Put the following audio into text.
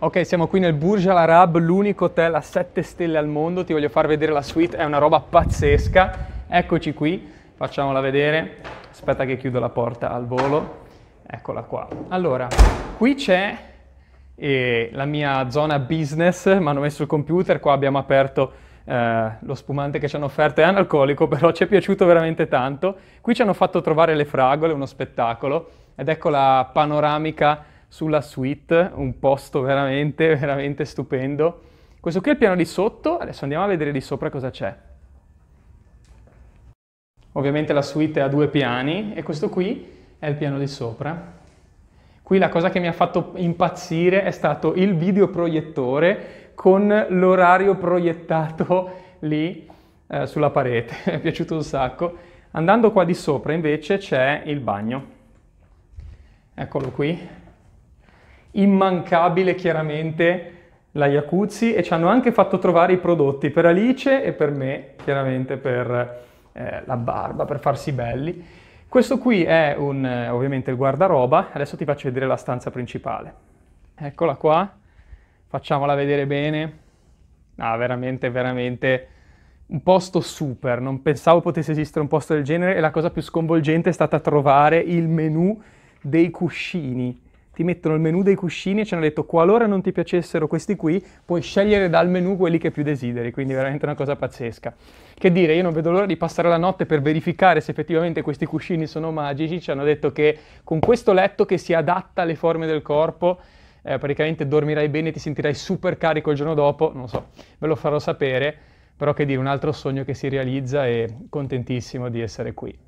Ok, siamo qui nel Burj Al Arab, l'unico hotel a 7 stelle al mondo. Ti voglio far vedere la suite, è una roba pazzesca. Eccoci qui, facciamola vedere. Aspetta che chiudo la porta al volo. Eccola qua. Allora, qui c'è eh, la mia zona business, mi hanno messo il computer, qua abbiamo aperto eh, lo spumante che ci hanno offerto, è analcolico, però ci è piaciuto veramente tanto. Qui ci hanno fatto trovare le fragole, uno spettacolo, ed ecco la panoramica sulla suite, un posto veramente, veramente stupendo. Questo qui è il piano di sotto, adesso andiamo a vedere di sopra cosa c'è. Ovviamente la suite è a due piani e questo qui è il piano di sopra. Qui la cosa che mi ha fatto impazzire è stato il videoproiettore con l'orario proiettato lì eh, sulla parete, mi è piaciuto un sacco. Andando qua di sopra invece c'è il bagno, eccolo qui, immancabile chiaramente la Iacuzzi e ci hanno anche fatto trovare i prodotti per Alice e per me, chiaramente per eh, la barba, per farsi belli. Questo qui è un, eh, ovviamente il guardaroba, adesso ti faccio vedere la stanza principale. Eccola qua, facciamola vedere bene. Ah, veramente, veramente un posto super, non pensavo potesse esistere un posto del genere e la cosa più sconvolgente è stata trovare il menu dei cuscini ti mettono il menu dei cuscini e ci hanno detto qualora non ti piacessero questi qui, puoi scegliere dal menu quelli che più desideri, quindi veramente una cosa pazzesca. Che dire, io non vedo l'ora di passare la notte per verificare se effettivamente questi cuscini sono magici, ci hanno detto che con questo letto che si adatta alle forme del corpo, eh, praticamente dormirai bene, e ti sentirai super carico il giorno dopo, non so, ve lo farò sapere, però che dire, un altro sogno che si realizza e contentissimo di essere qui.